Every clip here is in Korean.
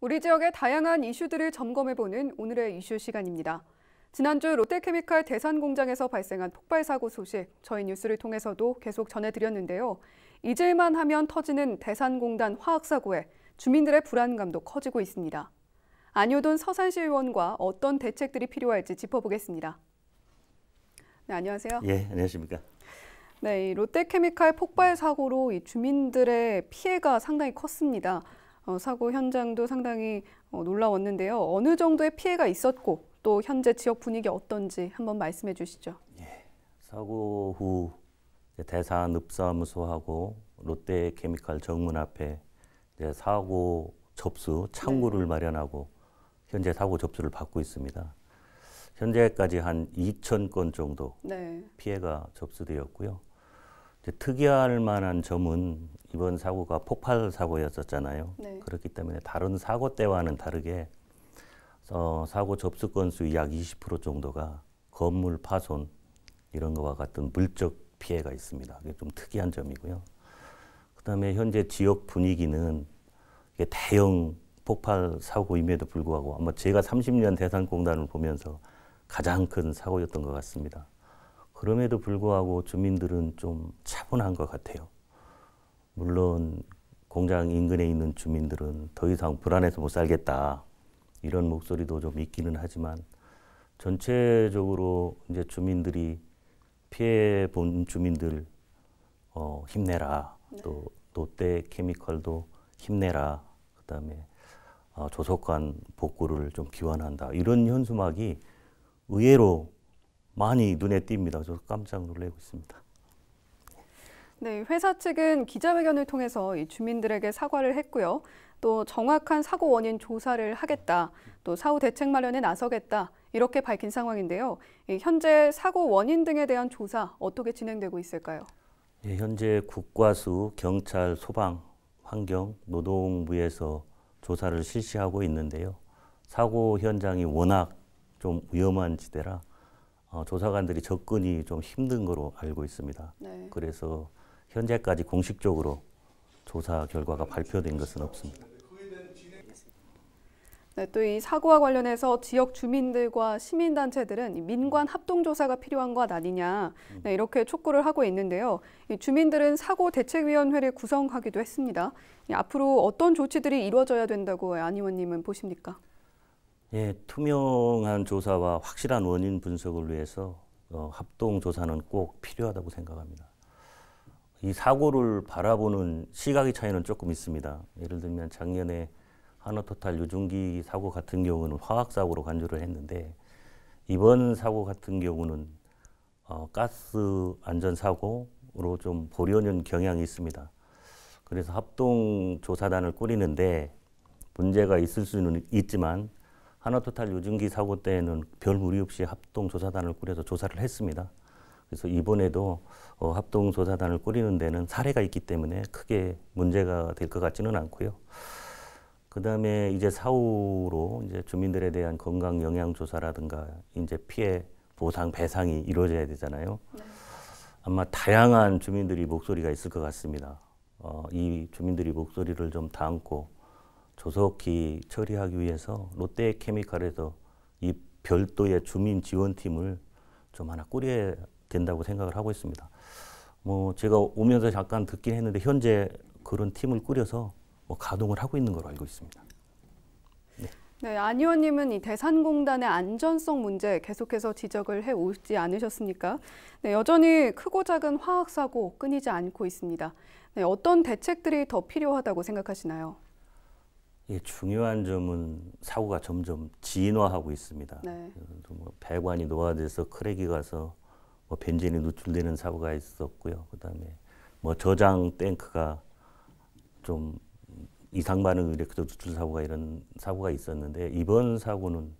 우리 지역의 다양한 이슈들을 점검해보는 오늘의 이슈 시간입니다. 지난주 롯데케미칼 대산 공장에서 발생한 폭발 사고 소식, 저희 뉴스를 통해서도 계속 전해드렸는데요. 잊을만 하면 터지는 대산공단 화학 사고에 주민들의 불안감도 커지고 있습니다. 안효돈 서산시 의원과 어떤 대책들이 필요할지 짚어보겠습니다. 네, 안녕하세요. 예, 안녕하십니까. 네, 롯데케미칼 폭발 사고로 주민들의 피해가 상당히 컸습니다. 어, 사고 현장도 상당히 어, 놀라웠는데요. 어느 정도의 피해가 있었고 또 현재 지역 분위기 어떤지 한번 말씀해 주시죠. 예, 사고 후 대산 읍사무소하고 롯데케미칼 정문 앞에 사고 접수 창구를 네. 마련하고 현재 사고 접수를 받고 있습니다. 현재까지 한 2천 건 정도 네. 피해가 접수되었고요. 특이할 만한 점은 이번 사고가 폭발 사고였었잖아요. 네. 그렇기 때문에 다른 사고 때와는 다르게 어, 사고 접수 건수 약20% 정도가 건물 파손 이런 것과 같은 물적 피해가 있습니다. 이게 좀 특이한 점이고요. 그다음에 현재 지역 분위기는 이게 대형 폭발 사고임에도 불구하고 아마 제가 30년 대상공단을 보면서 가장 큰 사고였던 것 같습니다. 그럼에도 불구하고 주민들은 좀 차분한 것 같아요. 물론 공장 인근에 있는 주민들은 더 이상 불안해서 못 살겠다 이런 목소리도 좀 있기는 하지만 전체적으로 이제 주민들이 피해 본 주민들 어, 힘내라 네. 또 롯데 케미컬도 힘내라 그다음에 어, 조속한 복구를 좀 기원한다 이런 현수막이 의외로 많이 눈에 띕니다. 저 깜짝 놀라고 있습니다. 네, 회사 측은 기자회견을 통해서 주민들에게 사과를 했고요. 또 정확한 사고 원인 조사를 하겠다, 또 사후 대책 마련에 나서겠다 이렇게 밝힌 상황인데요. 현재 사고 원인 등에 대한 조사 어떻게 진행되고 있을까요? 예, 현재 국과수, 경찰, 소방, 환경, 노동부에서 조사를 실시하고 있는데요. 사고 현장이 워낙 좀 위험한 지대라 어, 조사관들이 접근이 좀 힘든 거로 알고 있습니다. 네. 그래서 현재까지 공식적으로 조사 결과가 발표된 것은 없습니다. 네, 또 이 사고와 관련해서 지역 주민들과 시민단체들은 민관 합동조사가 필요한 것 아니냐 네, 이렇게 촉구를 하고 있는데요. 주민들은 사고 대책위원회를 구성하기도 했습니다. 앞으로 어떤 조치들이 이루어져야 된다고 안 의원님은 보십니까? 예, 투명한 조사와 확실한 원인 분석을 위해서 어, 합동 조사는 꼭 필요하다고 생각합니다. 이 사고를 바라보는 시각의 차이는 조금 있습니다. 예를 들면 작년에 한화토탈 유증기 사고 같은 경우는 화학 사고로 간주를 했는데 이번 사고 같은 경우는 어, 가스 안전 사고로 좀 보려는 경향이 있습니다. 그래서 합동 조사단을 꾸리는데 문제가 있을 수는 있지만 하나토탈 요증기 사고 때에는 별 무리 없이 합동조사단을 꾸려서 조사를 했습니다. 그래서 이번에도 어, 합동조사단을 꾸리는 데는 사례가 있기 때문에 크게 문제가 될 것 같지는 않고요. 그 다음에 이제 사후로 이제 주민들에 대한 건강 영향 조사라든가 이제 피해 보상 배상이 이루어져야 되잖아요. 네. 아마 다양한 주민들이 목소리가 있을 것 같습니다. 어, 이 주민들이 목소리를 좀 담고 조속히 처리하기 위해서 롯데케미칼에서 이 별도의 주민 지원팀을 좀 하나 꾸려야 된다고 생각을 하고 있습니다. 뭐 제가 오면서 잠깐 듣긴 했는데 현재 그런 팀을 꾸려서 뭐 가동을 하고 있는 걸로 알고 있습니다. 네. 네 안 의원님은 이 대산공단의 안전성 문제 계속해서 지적을 해 오지 않으셨습니까? 네, 여전히 크고 작은 화학 사고 끊이지 않고 있습니다. 네, 어떤 대책들이 더 필요하다고 생각하시나요? 예, 중요한 점은 사고가 점점 진화하고 있습니다. 네. 뭐 배관이 노화돼서 크랙이 가서 뭐 벤젠이 누출되는 사고가 있었고요. 그다음에 뭐 저장 탱크가 좀 이상 반응 의뢰크저 누출 사고가 이런 사고가 있었는데 이번 사고는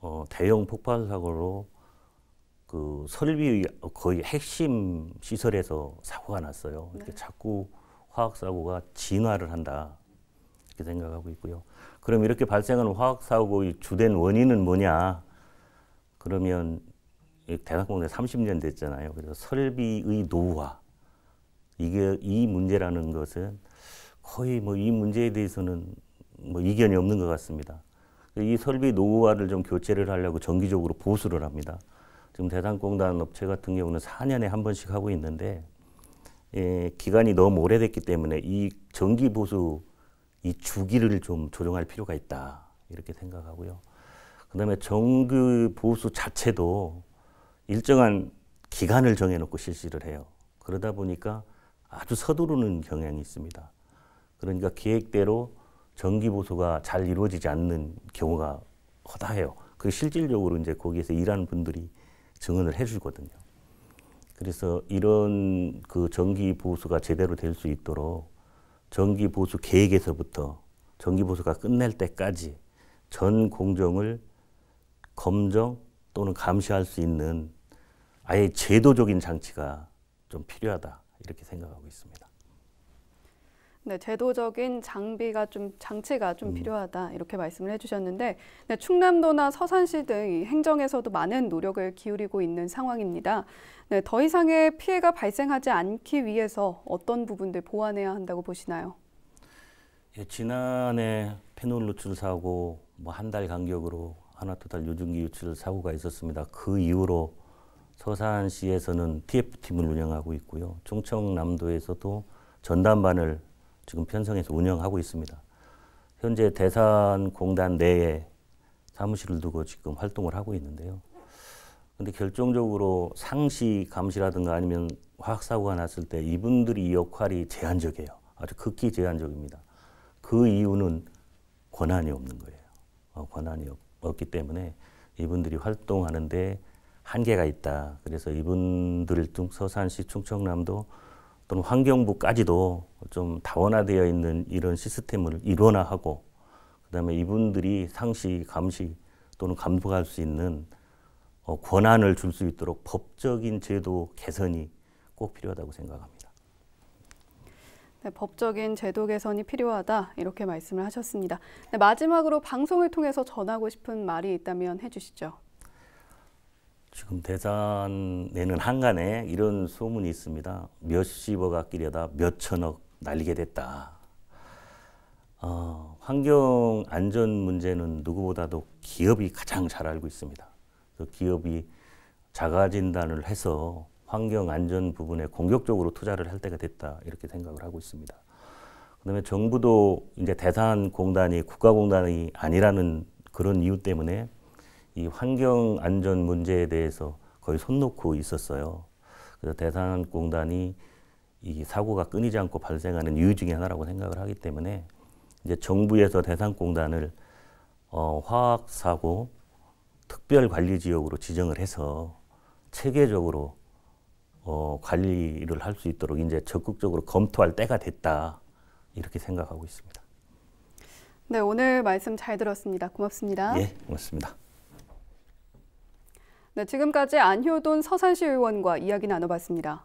어, 대형 폭발 사고로 그 설비 거의 핵심 시설에서 사고가 났어요. 이렇게 네. 자꾸 화학 사고가 진화를 한다. 이렇게 생각하고 있고요. 그럼 이렇게 발생하는 화학사고의 주된 원인은 뭐냐? 그러면 대학공대 30년 됐잖아요. 그래서 설비의 노후화. 이게 이 문제라는 것은 거의 뭐 이 문제에 대해서는 뭐 이견이 없는 것 같습니다. 이 설비 노후화를 좀 교체를 하려고 정기적으로 보수를 합니다. 지금 대상공단 업체 같은 경우는 4년에 한 번씩 하고 있는데 예, 기간이 너무 오래됐기 때문에 이 정기 보수 이 주기를 좀 조정할 필요가 있다 이렇게 생각하고요. 그다음에 정규 보수 자체도 일정한 기간을 정해놓고 실시를 해요. 그러다 보니까 아주 서두르는 경향이 있습니다. 그러니까 계획대로 정기 보수가 잘 이루어지지 않는 경우가 허다해요. 그 실질적으로 이제 거기에서 일하는 분들이 증언을 해주거든요. 그래서 이런 그 정기 보수가 제대로 될 수 있도록 정기 보수 계획에서부터 정기 보수가 끝날 때까지 전 공정을 검정 또는 감시할 수 있는 아예 제도적인 장치가 좀 필요하다 이렇게 생각하고 있습니다. 네, 제도적인 장비가 좀 장치가 좀 음. 필요하다 이렇게 말씀을 해주셨는데 네, 충남도나 서산시 등 행정에서도 많은 노력을 기울이고 있는 상황입니다. 네, 더 이상의 피해가 발생하지 않기 위해서 어떤 부분들 보완해야 한다고 보시나요? 예, 지난해 페놀 누출 사고 뭐 한 달 간격으로 하나토탈 유증기 유출 사고가 있었습니다. 그 이후로 서산시에서는 TF팀을 운영하고 있고요. 충청남도에서도 전담반을 지금 편성해서 운영하고 있습니다. 현재 대산공단 내에 사무실을 두고 지금 활동을 하고 있는데요. 근데 결정적으로 상시 감시라든가 아니면 화학사고가 났을 때 이분들이 역할이 제한적이에요. 아주 극히 제한적입니다. 그 이유는 권한이 없는 거예요. 어, 권한이 없, 기 때문에 이분들이 활동하는데 한계가 있다. 그래서 이분들 중 서산시 충청남도 또는 환경부까지도 좀 다원화되어 있는 이런 시스템을 일원화하고 그다음에 이분들이 상시 감시 또는 감독할 수 있는 어, 권한을 줄 수 있도록 법적인 제도 개선이 꼭 필요하다고 생각합니다. 네, 법적인 제도 개선이 필요하다 이렇게 말씀을 하셨습니다. 네, 마지막으로 방송을 통해서 전하고 싶은 말이 있다면 해주시죠. 지금 대산에는 한간에 이런 소문이 있습니다. 몇십억 아끼려다 몇천억 날리게 됐다. 어, 환경 안전 문제는 누구보다도 기업이 가장 잘 알고 있습니다. 기업이 자가 진단을 해서 환경 안전 부분에 공격적으로 투자를 할 때가 됐다 이렇게 생각을 하고 있습니다. 그다음에 정부도 이제 대산공단이 국가공단이 아니라는 그런 이유 때문에 이 환경 안전 문제에 대해서 거의 손 놓고 있었어요. 그래서 대산공단이 이 사고가 끊이지 않고 발생하는 이유 중에 하나라고 생각을 하기 때문에 이제 정부에서 대산공단을 어, 화학사고 특별관리지역으로 지정을 해서 체계적으로 어, 관리를 할 수 있도록 이제 적극적으로 검토할 때가 됐다 이렇게 생각하고 있습니다. 네 오늘 말씀 잘 들었습니다. 고맙습니다. 예, 고맙습니다. 네, 지금까지 안효돈 서산시 의원과 이야기 나눠봤습니다.